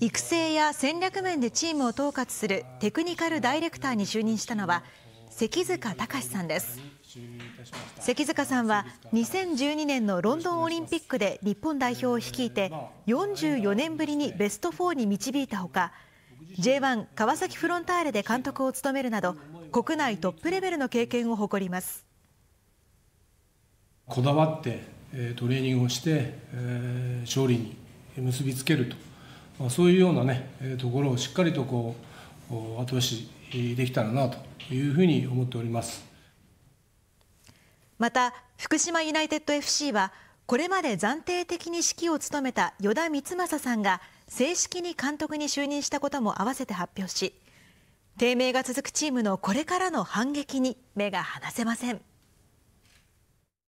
育成や戦略面でチームを統括するテクニカルダイレクターに就任したのは関塚隆さんです関塚さんは2012年のロンドンオリンピックで日本代表を率いて44年ぶりにベスト4に導いたほか J1 川崎フロンターレで監督を務めるなど国内トップレベルの経験を誇りますこだわってトレーニングをして勝利に結びつけると。まあ、そういうようなね、えところをしっかりとこう後押しできたらなというふうに思っておりますまた福島ユナイテッド FC はこれまで暫定的に指揮を務めた与田光正さんが正式に監督に就任したことも合わせて発表し低迷が続くチームのこれからの反撃に目が離せません。